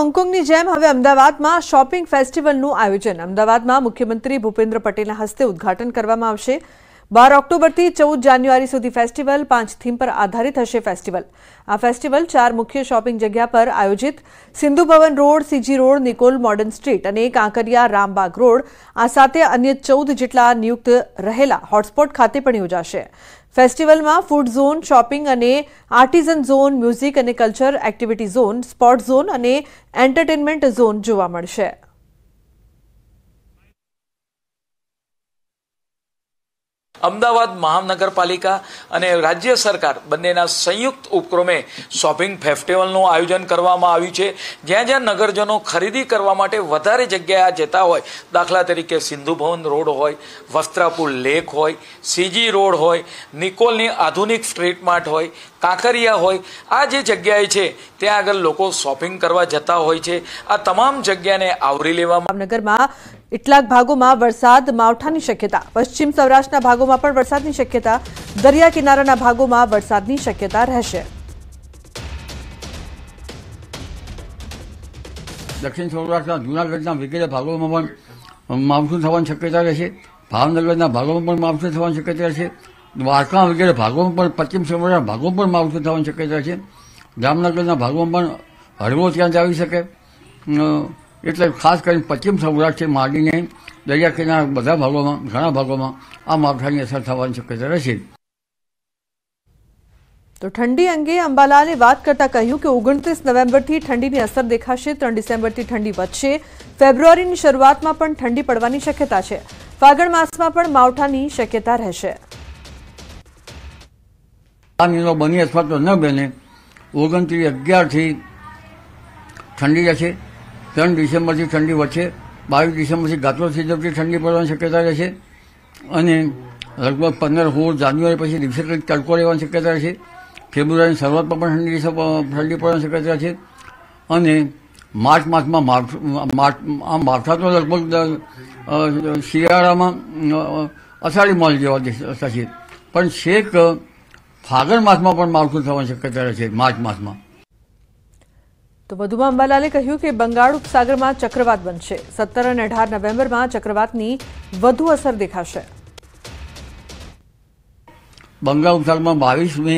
હોંગકોંગની જેમ હવે અમદાવાદમાં શોપિંગ ફેસ્ટિવલનું આયોજન અમદાવાદમાં મુખ્યમંત્રી ભૂપેન્દ્ર પટેલના હસ્તે ઉદ્ઘાટન કરવામાં આવશે બાર ઓક્ટોબરથી ચૌદ જાન્યુઆરી સુધી ફેસ્ટિવલ પાંચ થીમ પર આધારિત હશે ફેસ્ટિવલ આ ફેસ્ટિવલ ચાર મુખ્ય શોપિંગ જગ્યા પર આયોજિત Sindhu Bhavan road CG road Nikol modern street અને આંકરિયા રામબાગ રોડ આ સાથે અન્ય ચૌદ જેટલા નિયુક્ત રહેલા હોટસ્પોટ ખાતે પણ યોજાશે ફેસ્ટિવલમાં ફૂડ ઝોન શોપિંગ અને આર્ટિઝન ઝોન મ્યુઝિક અને culture activity zone sport zone અને એન્ટરટેનમેન્ટ ઝોન જોવા મળશે અમદાવાદ મહાનગરપાલિકા અને રાજ્ય સરકાર બંનેના સંયુક્ત ઉપક્રમે શોપિંગ ફેસ્ટિવલનું આયોજન કરવામાં આવ્યું છે જ્યાં જ્યાં નગરજનો ખરીદી કરવા માટે વધારે જગ્યાએ જતા હોય દાખલા તરીકે સિંધુ ભવન રોડ હોય વસ્ત્રાપુર લેક હોય સીજી રોડ હોય નિકોલની આધુનિક સ્ટ્રીટ માર્ટ હોય કાંકરિયા હોય આ જે જગ્યાએ છે ત્યાં આગળ લોકો શોપિંગ કરવા જતા હોય છે આ તમામ જગ્યાને આવરી લેવામાં નગરમાં કેટલાક ભાગોમાં વરસાદ માવઠાની શક્યતા પશ્ચિમ સૌરાષ્ટ્રના ભાગોમાં જિલ્લાઓમાં પણ વરસાદની શક્યતા દરિયા કિનારાના ભાગોમાં વરસાદની શક્યતા રહેશે દક્ષિણ સૌરાષ્ટ્રના જૂનાગઢના વિગેરે ભાગોમાં પણ માવઠું થવાની શક્યતા રહેશે ભાવનગરના ભાગોમાં પણ માવઠું થવાની શક્યતા રહેશે દ્વારકા વગેરે ભાગોમાં પણ પશ્ચિમ સૌરાષ્ટ્રના ભાગો પણ માવઠું થવાની શક્યતા છે જામનગરના ભાગોમાં પણ હળવો ત્યાં જ આવી શકે એટલે ખાસ કરીને પશ્ચિમ સૌરાષ્ટ્રથી માંડીને દરિયાકીના બધા ભાગોમાં ઘણા ભાગોમાં આ માવઠાની અસર થવાની શક્યતા રહેશે તો ઠંડી અંગે અંબાલાલે વાત કરતા કહ્યું કે ઓગણત્રીસ નવેમ્બરથી ઠંડીની અસર દેખાશે ત્રણ ડિસેમ્બરથી ઠંડી વધશે ફેબ્રુઆરીની શરૂઆતમાં પણ ઠંડી પડવાની શક્યતા છે ફાગણ માસમાં પણ માવઠાની શક્યતા રહેશે નિર્ણયો બની અથવા તો ન બને ઓગણત્રીસ અગિયારથી ઠંડી જશે ત્રણ ડિસેમ્બરથી ઠંડી વધશે બાવીસ ડિસેમ્બરથી ગાત્રો સિઝમથી ઠંડી પડવાની શક્યતા રહેશે અને લગભગ પંદર સોળ જાન્યુઆરી પછી દિવસે તડકો રહેવાની શક્યતા રહેશે ફેબ્રુઆરીની શરૂઆતમાં પણ ઠંડી ઠંડી પડવાની શક્યતા રહેશે અને માર્ચ માસમાં માર્ચ આમ માવઠા તો લગભગ શિયાળામાં અષાઢી માલ જેવા થશે પણ છેક ફાગણ માસમાં પણ માવઠું થવાની શક્યતા રહેશે માર્ચ માસમાં તો વધુમાં અંબાલાલે કહ્યું કે બંગાળ ઉપસાગરમાં ચક્રવાત બનશે સત્તર અને અઢાર નવેમ્બરમાં ચક્રવાતની વધુ અસર દેખાશે બંગાળ ઉપસાગરમાં મે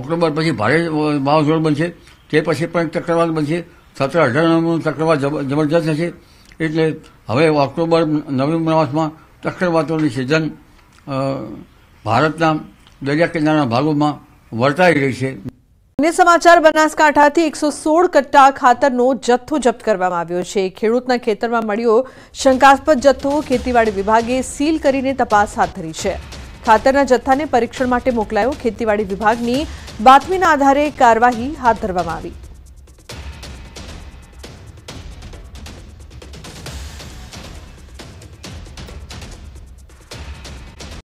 ઓક્ટોબર પછી ભારે વાવાઝોડું બનશે તે પછી પણ ચક્રવાત બનશે સત્તર અઢાર નવેમ્બરનું ચક્રવાત જબરજસ્ત હશે એટલે હવે ઓક્ટોબર નવેમ્બર માસમાં ચક્રવાતોની સિઝન ભારતના દરિયા કિનારાના ભાગોમાં વર્તાઈ રહી છે ને સમાચાર બનાસકાંઠાથી એકસો સોળ કટ્ટા ખાતરનો જથ્થો જપ્ત કરવામાં આવ્યો છે ખેડૂતના ખેતરમાં મળ્યો શંકાસ્પદ જથ્થો ખેતીવાડી વિભાગે સીલ કરીને તપાસ હાથ ધરી છે ખાતરના જથ્થાને પરીક્ષણ માટે મોકલાયો ખેતીવાડી વિભાગની બાતમીના આધારે કાર્યવાહી હાથ ધરવામાં આવી